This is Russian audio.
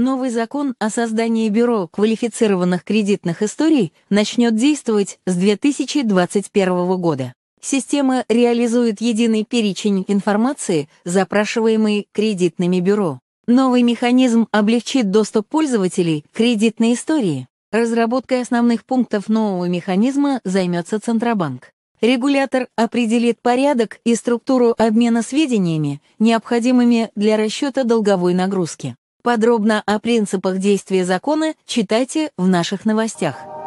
Новый закон о создании бюро квалифицированных кредитных историй начнет действовать с 2021 года. Система реализует единый перечень информации, запрашиваемой кредитными бюро. Новый механизм облегчит доступ пользователей к кредитной истории. Разработкой основных пунктов нового механизма займется Центробанк. Регулятор определит порядок и структуру обмена сведениями, необходимыми для расчета долговой нагрузки. Подробно о принципах действия закона читайте в наших новостях.